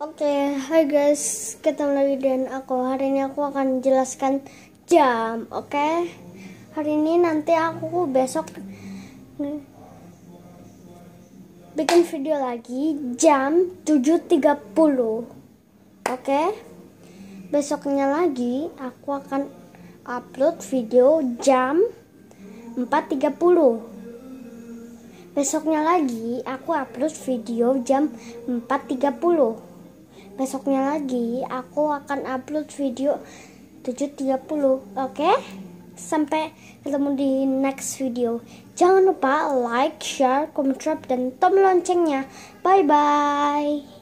Oke, okay, hai guys, ketemu lagi dengan aku. Hari ini aku akan jelaskan jam, oke? Okay? Hari ini nanti aku besok bikin video lagi jam 7.30. Oke? Okay? Besoknya lagi aku akan upload video jam 4.30. Besoknya lagi aku upload video jam 4.30 besoknya lagi aku akan upload video 7.30 oke okay? sampai ketemu di next video jangan lupa like share subscribe dan tombol loncengnya bye bye